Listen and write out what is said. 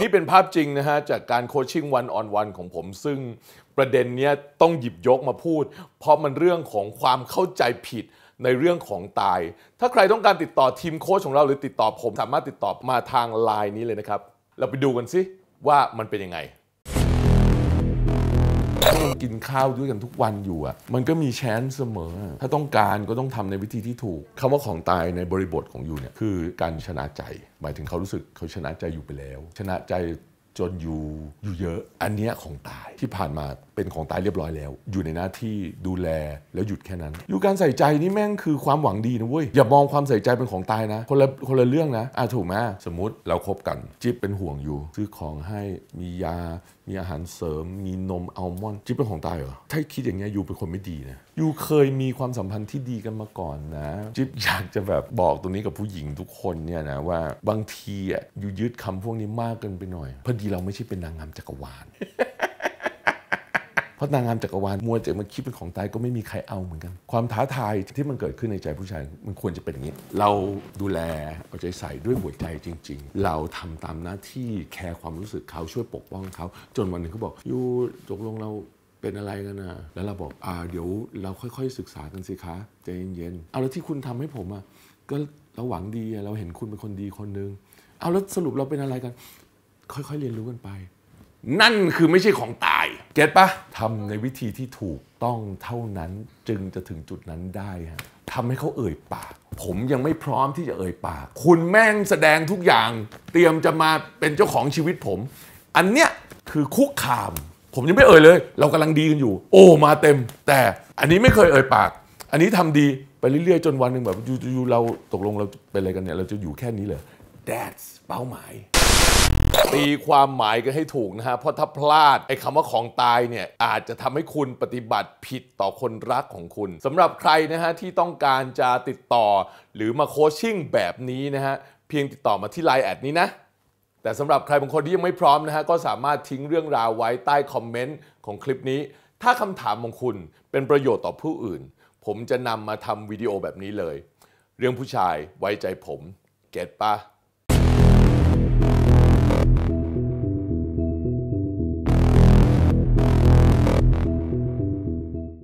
นี่เป็นภาพจริงนะฮะ จากการโคชชิ่งวันออนวันของผม ซึ่งประเด็นเนี้ยต้องหยิบยกมาพูด เพราะมันเรื่องของความเข้าใจผิดในเรื่องของตาย ถ้าใครต้องการติดต่อทีมโค้ชของเราหรือติดต่อผมสามารถติดต่อมาทางไลน์นี้เลยนะครับเราไปดูกันสิว่ามันเป็นยังไงต้องกินข้าวด้วยกันทุกวันอยู่อ่ะ มันก็มีแชนเสมอ ถ้าต้องการก็ต้องทำในวิธีที่ถูก คำว่าของตายในบริบทของอยู่เนี่ย คือการชนะใจ หมายถึงเขารู้สึกเขาชนะใจอยู่ไปแล้ว ชนะใจจนอยู่อยู่เยอะ อันเนี้ยของตายที่ผ่านมาเป็นของตายเรียบร้อยแล้ว อยู่ในหน้าที่ดูแลแล้วหยุดแค่นั้น อยู่การใส่ใจนี่แม่งคือความหวังดีนะเว้ย อย่ามองความใส่ใจเป็นของตายนะ คนละคนละเรื่องนะ อ่ะถูกไหมสมมติเราครบกันจิ๊บเป็นห่วงอยู่ ซื้อของให้มียามีอาหารเสริมมีนมอัลมอนด์จิ๊บเป็นของตายเหรอ ถ้าคิดอย่างเงี้ยยูเป็นคนไม่ดีนะยูเคยมีความสัมพันธ์ที่ดีกันมาก่อนนะจิ๊บอยากจะแบบบอกตรงนี้กับผู้หญิงทุกคนเนี่ยนะว่าบางทีอ่ะยูยึดคำพวกนี้มากเกินไปหน่อยพอดีเราไม่ใช่เป็นนางงามจักรวาลราะนางงามจักรวาลมัวจะมาคิดเป็นของตายก็ไม่มีใครเอาเหมือนกัน ความท้าทายที่มันเกิดขึ้นในใจผู้ชาย มันควรจะเป็นอย่างนี้ เราดูแล เอาใจใส่ด้วยหัวใจจริง ๆ เราทำตามหน้าที่แคร์ความรู้สึกเขาช่วยปกป้องเขา จนวันหนึ่งเขาบอกยูจกลงเราเป็นอะไรกันนะแล้วเราบอกอ่าเดี๋ยวเราค่อยๆศึกษากันสิคะใจเย็นๆเอาแล้วที่คุณทำให้ผมอ่ะก็เราหวังดีเราเห็นคุณเป็นคนดีคนนึง เอาแล้วสรุปเราเป็นอะไรกัน ค่อยๆเรียนรู้กันไป นั่นคือไม่ใช่ของตาเก็ตปะทำในวิธีที่ถูกต้องเท่านั้นจึงจะถึงจุดนั้นได้ฮะทำให้เขาเอ่ยปาก ผมยังไม่พร้อมที่จะเอ่ยปาก คุณแม่งแสดงทุกอย่าง เตรียมจะมาเป็นเจ้าของชีวิตผม อันเนี้ยคือคุกคาม ผมยังไม่เอ่ยเลย เรากำลังดีกันอยู่ โอ้มาเต็มแต่อันนี้ไม่เคยเอ่ยปาก อันนี้ทำดีไปเรื่อยๆ จนวันหนึ่งแบบอยู่ๆเราตกลงเราเป็นอะไรกันเนี่ยเราจะอยู่แค่นี้เลย that's เป้าหมายตีความหมายกันให้ถูกนะฮะ เพราะถ้าพลาด ไอ้คำว่าของตายเนี่ย อาจจะทำให้คุณปฏิบัติผิดต่อคนรักของคุณสำหรับใครนะฮะ ที่ต้องการจะติดต่อ หรือมาโคชชิ่งแบบนี้นะฮะ เพียงติดต่อมาที่ไลน์แอดนี้นะ แต่สำหรับใครบางคนที่ยังไม่พร้อมนะฮะ ก็สามารถทิ้งเรื่องราวไว้ใต้คอมเมนต์ของคลิปนี้ ถ้าคำถามของคุณเป็นประโยชน์ต่อผู้อื่น ผมจะนำมาทำวิดีโอแบบนี้เลย เรื่องผู้ชายไว้ใจผมเก็ตปะ